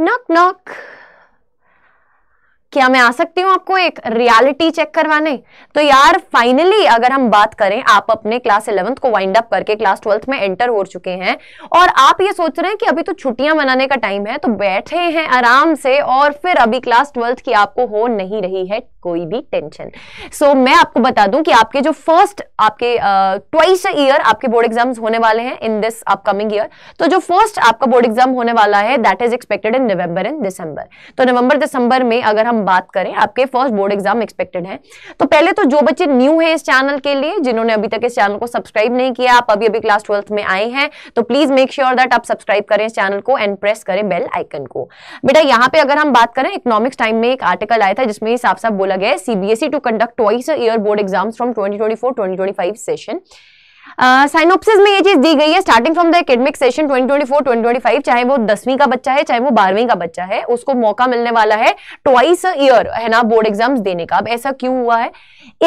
नक नक क्या मैं आ सकती हूँ आपको एक रियलिटी चेक करवाने तो यार फाइनली अगर हम बात करें आप अपने क्लास इलेवंथ को वाइंड अप करके क्लास ट्वेल्थ में एंटर हो चुके हैं और आप ये सोच रहे हैं कि अभी तो छुट्टियां मनाने का टाइम है तो बैठे हैं आराम से और फिर अभी क्लास ट्वेल्थ की आपको हो नहीं रही है कोई भी टेंशन सो so, मैं आपको बता दूं कि आपके जो फर्स्ट आपके ट्वाइस अ ईयर आपके बोर्ड एग्जाम्स होने वाले हैं इन दिस अपकमिंग ईयर तो जो फर्स्ट आपका बोर्ड एग्जाम होने वाला है that is expected in November and December तो नवंबर दिसंबर में अगर हम बात करें आपके फर्स्ट बोर्ड एग्जाम एक्सपेक्टेड है तो पहले तो जो बच्चे न्यू है इस चैनल के लिए जिन्होंने अभी तक इस चैनल को सब्सक्राइब नहीं किया आप अभी अभी क्लास ट्वेल्थ में आए हैं तो प्लीज मेक श्योर दैट आप सब्सक्राइब करें इस चैनल को एंड प्रेस करें बेल आइकन को बेटा यहां पर अगर हम बात करें इकोनॉमिक्स टाइम में एक आर्टिकल आया था जिसमें साफ साफ बोला गया है CBSE to conduct twice year board exams from 2024-2025 session synopsis uh, में ये चीज दी गई है starting from the academic session 2024-2025 चाहे वो दसवीं का बच्चा है चाहे वो बारहवीं का बच्चा है उसको मौका मिलने वाला है ट्वाइस ईयर है ना बोर्ड एग्जाम्स देने का अब ऐसा क्यों हुआ है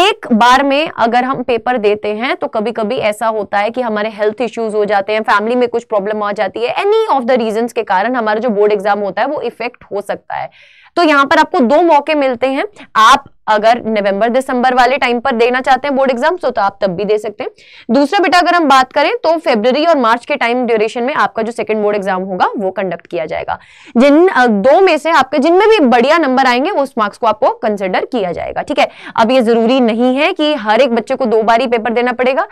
एक बार में अगर हम पेपर देते हैं तो कभी कभी ऐसा होता है कि हमारे हेल्थ इश्यूज हो जाते हैं फैमिली में कुछ प्रॉब्लम आ जाती है एनी ऑफ द रीजन के कारण हमारा जो बोर्ड एग्जाम होता है वो इफेक्ट हो सकता है तो यहां पर आपको दो मौके मिलते हैं आप अगर नवंबर दिसंबर वाले टाइम पर देना चाहते हैं बोर्ड तो एग्जाम तो आप तब भी दे सकते हैं दूसरा बेटा अगर हम बात करें तो फेब्रवरी और मार्च के टाइम ड्यूरेशन में आपका जो सेकंड बोर्ड एग्जाम होगा वो कंडक्ट किया जाएगा जिन दो में से आपके जिनमें भी बढ़िया नंबर आएंगे उस मार्क्स को आपको कंसिडर किया जाएगा ठीक है अब ये जरूरी नहीं है कि हर एक बच्चे को दो बार ही पेपर देना पड़ेगा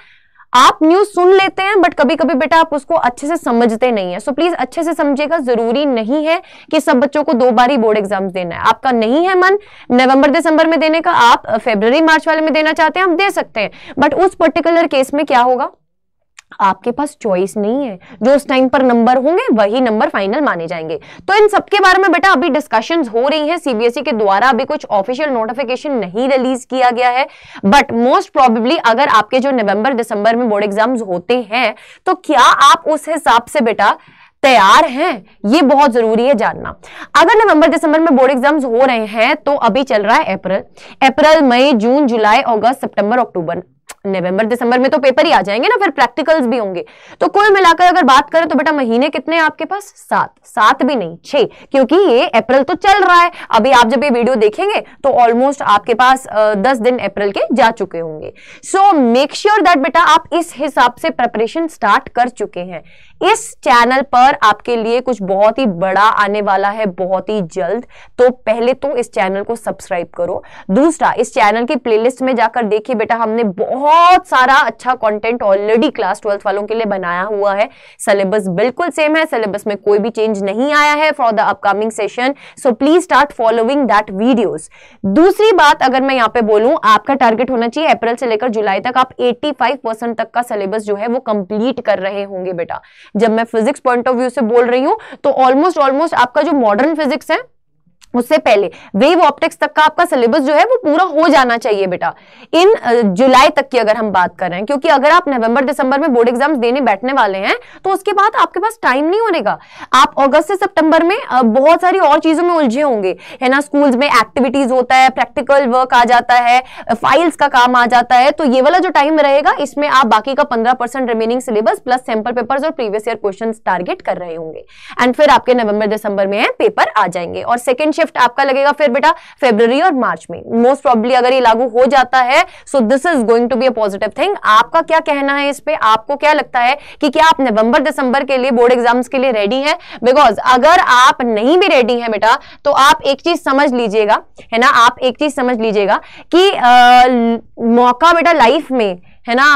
आप न्यूज सुन लेते हैं बट कभी कभी बेटा आप उसको अच्छे से समझते नहीं है सो so, प्लीज अच्छे से समझेगा जरूरी नहीं है कि सब बच्चों को दो बार ही बोर्ड एग्जाम देना है आपका नहीं है मन नवंबर दिसंबर में देने का आप फेब्रवरी मार्च वाले में देना चाहते हैं आप दे सकते हैं बट उस पर्टिकुलर केस में क्या होगा आपके पास चॉइस नहीं है जो उस टाइम पर नंबर होंगे वही नंबर फाइनल माने जाएंगे तो इन सबके बारे में बेटा अभी डिस्कशन हो रही है सीबीएसई e के द्वारा अभी कुछ ऑफिशियल नोटिफिकेशन नहीं रिलीज किया गया है बट मोस्ट प्रोबेबली अगर आपके जो नवंबर दिसंबर में बोर्ड एग्जाम्स होते हैं तो क्या आप उस हिसाब से बेटा तैयार हैं ये बहुत जरूरी है जानना अगर नवंबर दिसंबर में बोर्ड एग्जाम्स हो रहे हैं तो अभी चल रहा है अप्रैल अप्रैल मई जून जुलाई अगस्त सितंबर अक्टूबर नवंबर दिसंबर में तो पेपर ही आ जाएंगे ना फिर प्रैक्टिकल्स भी होंगे तो कुल मिलाकर अगर बात करें तो बेटा महीने कितने आपके पास सात सात भी नहीं छह क्योंकि ये अप्रैल तो चल रहा है अभी आप जब ये वीडियो देखेंगे तो ऑलमोस्ट आपके पास दस दिन अप्रैल के जा चुके होंगे सो मेक श्योर दैट बेटा आप इस हिसाब से प्रेपरेशन स्टार्ट कर चुके हैं इस चैनल पर आपके लिए कुछ बहुत ही बड़ा आने वाला है बहुत ही जल्द तो पहले तो इस चैनल को सब्सक्राइब करो दूसरा इस चैनल की प्लेलिस्ट में जाकर देखिए बेटा हमने बहुत बहुत सारा अच्छा कंटेंट ऑलरेडी क्लास ट्वेल्थ वालों के लिए बनाया हुआ है सिलेबस बिल्कुल सेम है सिलेबस में कोई भी चेंज नहीं आया है for the upcoming session so please start following that videos दूसरी बात अगर मैं यहाँ पे बोलूँ आपका टारगेट होना चाहिए अप्रैल से लेकर जुलाई तक आप एट्टी तक का सिलेबस जो है वो कंप्लीट कर रहे होंगे बेटा जब मैं फिजिक्स पॉइंट ऑफ व्यू से बोल रही हूँ तो ऑलमोस्ट ऑलमोस्ट आपका जो मॉडर्न फिजिक्स है उससे पहले वेव ऑप्टिक्स तक का आपका सिलेबस जो है वो पूरा हो जाना चाहिए बेटा इन जुलाई तक की अगर हम बात कर रहे हैं क्योंकि अगर आप नवंबर दिसंबर में बोर्ड एग्जाम्स देने बैठने वाले हैं तो उसके बाद आपके पास टाइम नहीं होने का आप अगस्त से सितंबर में बहुत सारी और चीजों में उलझे होंगे है ना स्कूल्स में एक्टिविटीज होता है प्रैक्टिकल वर्क आ जाता है फाइल्स का काम आ जाता है तो ये वाला जो टाइम रहेगा इसमें आप बाकी का पंद्रह remaining syllabus plus sample paper और प्रीवियस ईयर क्वेश्चन टारगेट कर रहे होंगे एंड फिर आपके नवंबर दिसंबर में पेपर आ जाएंगे और सेकेंड शिफ्ट आपका लगेगा फिर बेटा फेब्रवरी और मार्च में मोस्ट प्रॉब्ली अगर ये लागू हो जाता है so this is going to be a positive thing आपका क्या कहना है इस पर आपको क्या लगता है कि क्या आप नवंबर दिसंबर के लिए बोर्ड एग्जाम्स के लिए रेडी हैं बिकॉज अगर आप नहीं भी रेडी हैं बेटा तो आप एक चीज समझ लीजिएगा है ना आप एक चीज समझ लीजिएगा कि आ, मौका बेटा लाइफ में है ना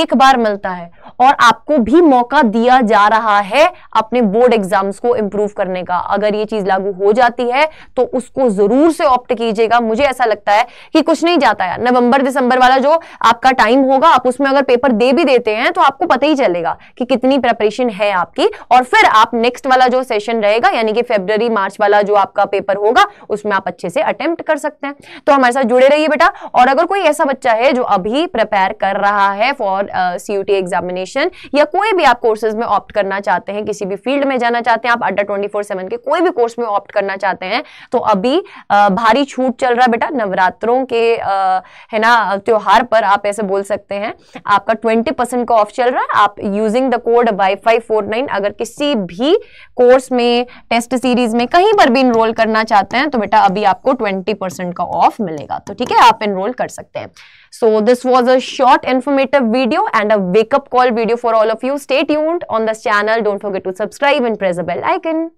एक बार मिलता है और आपको भी मौका दिया जा रहा है अपने बोर्ड एग्जाम्स को इम्प्रूव करने का अगर ये चीज लागू हो जाती है तो उसको जरूर से ऑप्ट कीजिएगा मुझे ऐसा लगता है कि कुछ नहीं जाता है नवंबर दिसंबर वाला जो आपका टाइम होगा आप उसमें अगर पेपर दे भी देते हैं तो आपको पता ही चलेगा कि कितनी प्रेपरेशन है आपकी और फिर आप नेक्स्ट वाला जो सेशन रहेगा यानी कि फेब्रवरी मार्च वाला जो आपका पेपर होगा उसमें आप अच्छे से अटेम्प्ट कर सकते हैं तो हमारे साथ जुड़े रहिए बेटा और अगर कोई ऐसा बच्चा है जो अभी प्रिपेयर कर रहा है for C U examination admission या कोई भी आप कोर्सेज में ऑप्ट करना चाहते हैं किसी भी फील्ड में जाना चाहते हैं आप अड्डा ट्वेंटी फोर सेवन के कोई भी कोर्स में ऑप्ट करना चाहते हैं तो अभी भारी छूट चल रहा है बेटा नवरात्रों के है ना त्योहार पर आप ऐसे बोल सकते हैं आपका ट्वेंटी परसेंट का ऑफ चल रहा है आप using the code Wi Fi four nine अगर किसी भी कोर्स में टेस्ट सीरीज में कहीं पर भी इनरोल करना चाहते हैं तो बेटा अभी आपको ट्वेंटी परसेंट का ऑफ मिलेगा तो ठीक है आप इनरोल कर सकते हैं So this was a short informative video and a wake up call video for all of you. Stay tuned on this channel. Don't forget to subscribe and press the bell icon.